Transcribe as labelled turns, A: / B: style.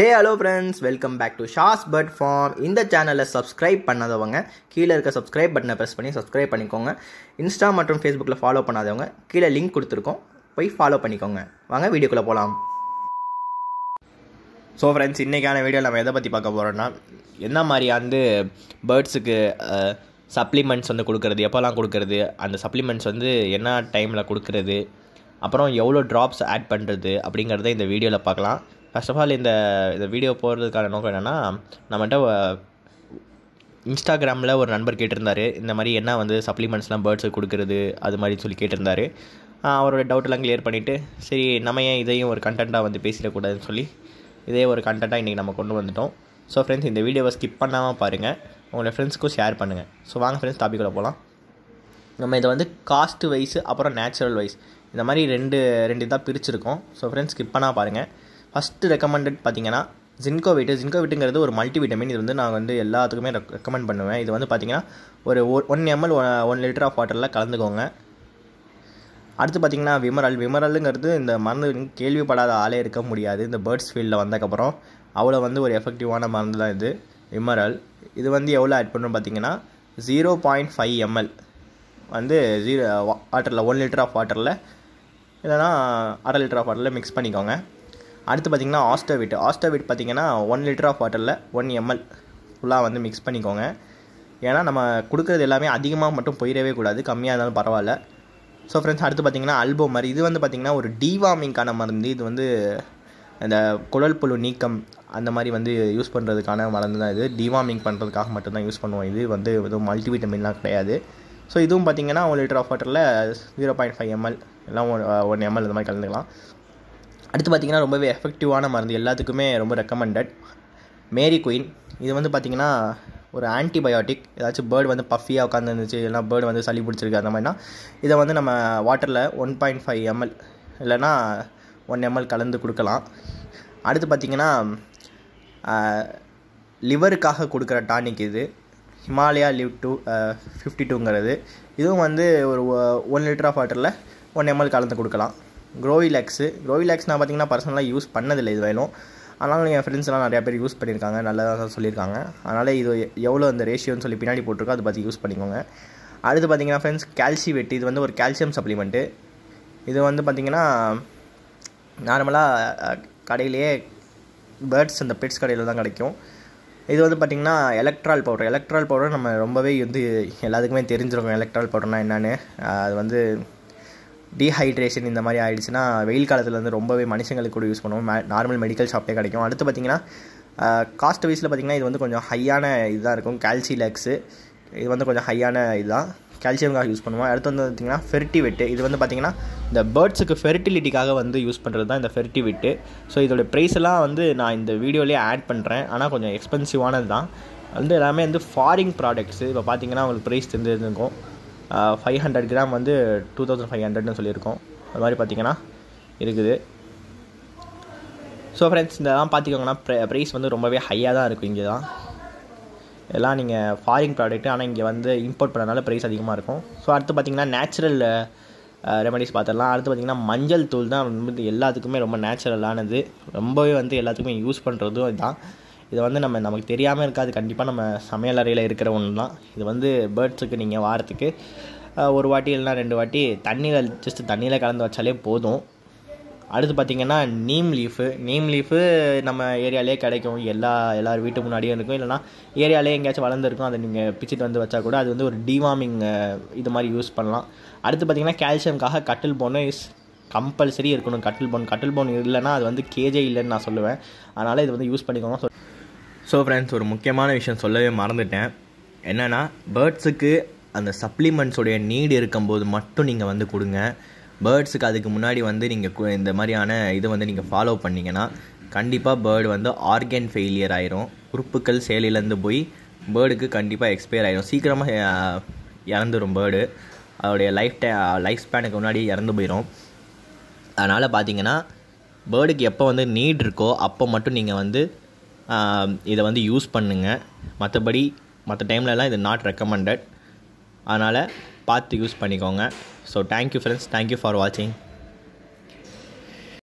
A: hey hello friends welcome back to ஷாஸ் pet farm இந்த சேனலை சப்ஸ்கிரைப் பண்ணாதவங்க கீழே இருக்க சப்ஸ்கிரைப் பட்டனை ப்ரெஸ் பண்ணி சப்ஸ்கிரைப் பண்ணிக்கோங்க இன்ஸ்டா மற்றும் ஃபேஸ்புக்கில் ஃபாலோ பண்ணாதவங்க கீழே லிங்க் கொடுத்துருக்கோம் போய் ஃபாலோ பண்ணிக்கோங்க வாங்க வீடியோக்குள்ளே போகலாம் ஸோ ஃப்ரெண்ட்ஸ் இன்றைக்கான வீடியோ நம்ம எதை பற்றி பார்க்க போகிறோன்னா என்ன மாதிரி வந்து பேர்ட்ஸுக்கு சப்ளிமெண்ட்ஸ் வந்து கொடுக்குறது எப்போல்லாம் கொடுக்குறது அந்த சப்ளிமெண்ட்ஸ் வந்து என்ன டைமில் கொடுக்குறது அப்புறம் எவ்வளோ ட்ராப்ஸ் ஆட் பண்ணுறது அப்படிங்கிறத இந்த வீடியோவில் பார்க்கலாம் ஃபஸ்ட் ஆஃப் ஆல் இந்த இந்த வீடியோ போடுறதுக்கான நோக்கம் என்னென்னா நம்மகிட்ட இன்ஸ்டாகிராமில் ஒரு நண்பர் கேட்டிருந்தார் இந்த மாதிரி என்ன வந்து சப்ளிமெண்ட்ஸ்லாம் பேர்ட்ஸுக்கு கொடுக்குறது அது மாதிரி சொல்லி கேட்டிருந்தார் அவரோட டவுட்டெல்லாம் கிளியர் பண்ணிவிட்டு சரி நம்ம ஏன் இதையும் ஒரு கண்டென்ட்டாக வந்து பேசிடக்கூடாதுன்னு சொல்லி இதே ஒரு கண்டென்ட்டாக இன்றைக்கி நம்ம கொண்டு வந்துட்டோம் ஸோ ஃப்ரெண்ட்ஸ் இந்த வீடியோவை ஸ்கிப் பண்ணாமல் பாருங்கள் உங்களோட ஃப்ரெண்ட்ஸ்க்கும் ஷேர் பண்ணுங்கள் ஸோ வாங்க ஃப்ரெண்ட்ஸ் டாப்பிக்கில் போகலாம் நம்ம இதை வந்து காஸ்ட் வைஸ் அப்புறம் நேச்சுரல் வைஸ் இந்த மாதிரி ரெண்டு ரெண்டு இதாக பிரிச்சுருக்கோம் ஸோ ஃப்ரெண்ட்ஸ் ஸ்கிப் பண்ணால் பாருங்கள் ஃபஸ்ட்டு ரெக்கமெண்டட் பார்த்தீங்கன்னா ஜின்கோ ஜின்கோவிட்டுங்கிறது ஒரு விட்டமின் இது வந்து நான் வந்து எல்லாத்துக்குமே ரெக்கமெண்ட் பண்ணுவேன் இது வந்து பார்த்திங்கன்னா ஒரு one ML one litre of வாட்டரில் கலந்துக்கோங்க அடுத்து பார்த்திங்கன்னா விமரல் விமரலுங்கிறது இந்த மருந்து கேள்விப்படாத ஆளே இருக்க முடியாது இந்த பேர்ட்ஸ் ஃபீல்டில் வந்ததுக்கப்புறம் அவ்வளோ வந்து ஒரு எஃபெக்டிவான மருந்து தான் இது விமரல் இது வந்து எவ்வளோ ஆட் பண்ணணும் பார்த்திங்கன்னா ஜீரோ பாயிண்ட் ஃபைவ் எம்எல் வந்து ஜீரோ வாட்டரில் ஒன் லிட்டர் ஆஃப் வாட்டரில் இல்லைனா அரை லிட்டர் ஆஃப் வாட்டரில் மிக்ஸ் பண்ணிக்கோங்க அடுத்து பார்த்திங்கன்னா ஆஸ்டோவிட் ஆஸ்டோவிட் பார்த்திங்கன்னா ஒன் லிட்டர் ஆஃப் வாட்டரில் ஒன் எம்எல் ஃபுல்லாக வந்து மிக்ஸ் பண்ணிக்கோங்க ஏன்னா நம்ம கொடுக்குறது எல்லாமே அதிகமாக மட்டும் போயிடவே கூடாது கம்மியாக இருந்தாலும் பரவாயில்ல ஸோ ஃப்ரெண்ட்ஸ் அடுத்து பார்த்திங்கன்னா அல்போ மாதிரி இது வந்து பார்த்திங்கன்னா ஒரு டிவார்மிங்கான மருந்து இது வந்து இந்த குழல் புழு நீக்கம் அந்த மாதிரி வந்து யூஸ் பண்ணுறதுக்கான மருந்து தான் இது டிவார்மிங் பண்ணுறதுக்காக மட்டும்தான் யூஸ் பண்ணுவோம் இது வந்து எதுவும் மல்டிவிட்டமின்லாம் கிடையாது ஸோ இதுவும் பார்த்திங்கன்னா ஒன் லிட்டர் ஆஃப் வாட்டரில் ஜீரோ பாயிண்ட் ஃபைவ் எம்எல் எல்லாம் ஒன் ஒன் எம்எல் இந்த மாதிரி கலந்துக்கலாம் அடுத்து பார்த்திங்கன்னா ரொம்பவே எஃபெக்டிவான மருந்து எல்லாத்துக்குமே ரொம்ப ரெக்கமெண்டட் மேரி குயின் இது வந்து பார்த்திங்கன்னா ஒரு ஆன்டிபயோட்டிக் ஏதாச்சும் பேர்டு வந்து பஃபியாக உட்காந்துருந்துச்சு இல்லைனா பேர்டு வந்து சளி பிடிச்சிருக்கு அந்த மாதிரினா இதை வந்து நம்ம வாட்டரில் ஒன் பாயிண்ட் ஃபைவ் எம்எல் இல்லைனா ஒன் எம்எல் கலந்து கொடுக்கலாம் அடுத்து பார்த்திங்கன்னா லிவருக்காக கொடுக்குற டானிக் இது ஹிமாலயா லிவ் டூ ஃபிஃப்டி டூங்கிறது இதுவும் வந்து ஒரு ஒன் லிட்டர் ஆஃப் வாட்டரில் ஒன் எம்எல் கலந்து கொடுக்கலாம் க்ரோவிலாக்ஸு க்ரோவிலாக்ஸ் நான் பார்த்திங்கன்னா பர்சனலாக யூஸ் பண்ணதில்லை இது வேணும் ஆனாலும் என் ஃப்ரெண்ட்ஸ்லாம் நிறையா பேர் யூஸ் பண்ணியிருக்காங்க நல்லதாக சொல்லியிருக்காங்க அதனால் இது எவ்வளோ அந்த ரேஷியோன்னு சொல்லி பின்னாடி போட்டிருக்கோ அதை பார்த்து யூஸ் பண்ணிக்கோங்க அடுத்து பார்த்திங்கன்னா ஃப்ரெண்ட்ஸ் கால்சி வெட்டி இது வந்து ஒரு கால்சியம் சப்ளிமெண்ட்டு இது வந்து பார்த்திங்கன்னா நார்மலாக கடையிலேயே பேர்ட்ஸ் அந்த பெட்ஸ் கடையில் தான் கிடைக்கும் இது வந்து பார்த்திங்கன்னா எலக்ட்ரால் பவுடர் எலக்ட்ரால் பவுடர் நம்ம ரொம்பவே வந்து எல்லாத்துக்குமே தெரிஞ்சிருக்கோம் எலக்ட்ரால் பவுடர்னால் என்னென்னு அது வந்து டீஹைட்ரேஷன் இந்த மாதிரி ஆயிடுச்சுன்னா வெயில் காலத்தில் வந்து ரொம்பவே மனுஷங்களுக்கு கூட யூஸ் பண்ணுவோம் நார்மல் மெடிக்கல் ஷாப்லேயே கிடைக்கும் அடுத்து பார்த்திங்கன்னா காஸ்ட் வைஸில் பார்த்திங்கன்னா இது வந்து கொஞ்சம் ஹையான இதுதான் இருக்கும் கால்சி இது வந்து கொஞ்சம் ஹையான இதுதான் கால்சியம்காக யூஸ் பண்ணுவோம் அடுத்து வந்து பார்த்திங்கன்னா ஃபெர்டிவிட்டு இது வந்து பார்த்திங்கன்னா இந்த பேர்ட்ஸுக்கு ஃபெர்டிலிட்டிக்காக வந்து யூஸ் பண்ணுறது தான் இந்த ஃபெர்டிவிட்டு ஸோ இதோட ப்ரைஸ் எல்லாம் வந்து நான் இந்த வீடியோலேயே ஆட் பண்ணுறேன் ஆனால் கொஞ்சம் எக்ஸ்பென்சிவானது தான் வந்து எல்லாமே வந்து ஃபாரின் ப்ராடக்ட்ஸு இப்போ பார்த்திங்கன்னா உங்களுக்கு ப்ரைஸ் தெரிஞ்சிருந்துருக்கும் ஃபைவ் ஹண்ட்ரட் கிராம் வந்து டூ தௌசண்ட் ஃபைவ் ஹண்ட்ரட்னு சொல்லியிருக்கோம் அது மாதிரி பார்த்திங்கன்னா இருக்குது ஸோ ஃப்ரெண்ட்ஸ் இதெல்லாம் பார்த்துக்கோங்கன்னா ப்ரைஸ் வந்து ரொம்பவே ஹையாக தான் இருக்கும் இங்கே தான் இதெல்லாம் நீங்கள் ஃபாரின் ப்ராடக்ட்டு ஆனால் இங்கே வந்து இம்போர்ட் பண்ணனால ப்ரைஸ் அதிகமாக இருக்கும் ஸோ அடுத்து பார்த்திங்கன்னா நேச்சுரல் ரெமடிஸ் பார்த்துடலாம் அடுத்து பார்த்திங்கன்னா மஞ்சள் தூள் தான் வந்து எல்லாத்துக்குமே ரொம்ப நேச்சுரலானது ரொம்பவே வந்து எல்லாத்துக்குமே யூஸ் பண்ணுறதும் இதுதான் இது வந்து நம்ம நமக்கு தெரியாமல் இருக்காது கண்டிப்பாக நம்ம சமையல் அறையில் இருக்கிற ஒன்று தான் இது வந்து பேர்ட்ஸுக்கு நீங்கள் வாரத்துக்கு ஒரு வாட்டி இல்லைன்னா ரெண்டு வாட்டி தண்ணியில் ஜஸ்ட்டு தண்ணியில் கலந்து வச்சாலே போதும் அடுத்து பார்த்திங்கன்னா நீம் லீஃபு நீம் லீஃபு நம்ம ஏரியாலே கிடைக்கும் எல்லா எல்லார் வீட்டு முன்னாடியும் இருக்கும் இல்லைனா ஏரியாலே எங்கேயாச்சும் வளர்ந்துருக்கும் அதை நீங்கள் பிச்சுட்டு வந்து வச்சா கூட அது வந்து ஒரு டிவார்மிங் இது மாதிரி யூஸ் பண்ணலாம் அடுத்து பார்த்திங்கன்னா கால்சியம்காக கட்டில் போன இஸ் கம்பல்சரி இருக்கணும் கட்டில் போன் கட்டில் போன் இல்லைன்னா அது வந்து கேஜே இல்லைன்னு நான் சொல்லுவேன் அதனால் இது வந்து யூஸ் பண்ணிக்கோங்க ஸோ ஃப்ரெண்ட்ஸ் ஒரு முக்கியமான விஷயம் சொல்லவே மறந்துட்டேன் என்னென்னா பேர்ட்ஸுக்கு அந்த சப்ளிமெண்ட்ஸோடைய நீடு இருக்கும்போது மட்டும் நீங்கள் வந்து கொடுங்க பேர்ட்ஸுக்கு அதுக்கு முன்னாடி வந்து நீங்கள் இந்த மாதிரியான இதை வந்து நீங்கள் ஃபாலோ பண்ணிங்கன்னா கண்டிப்பாக பேர்டு வந்து ஆர்கன் ஃபெயிலியர் ஆயிரும் உறுப்புக்கள் சேலையிலேருந்து போய் பேர்டுக்கு கண்டிப்பாக எக்ஸ்பயர் ஆயிரும் சீக்கிரமாக இறந்துடும் பேர்டு அதோடைய லைஃப் டை லைஃப் ஸ்பேனுக்கு முன்னாடி இறந்து போயிடும் அதனால் பார்த்தீங்கன்னா பேர்டுக்கு எப்போ வந்து நீட் இருக்கோ அப்போ மட்டும் நீங்கள் வந்து இதை வந்து யூஸ் பண்ணுங்கள் மற்றபடி மற்ற டைம்லலாம் இது நாட் ரெக்கமெண்டட் அதனால் பார்த்து யூஸ் பண்ணிக்கோங்க so thank you friends thank you for வாட்சிங்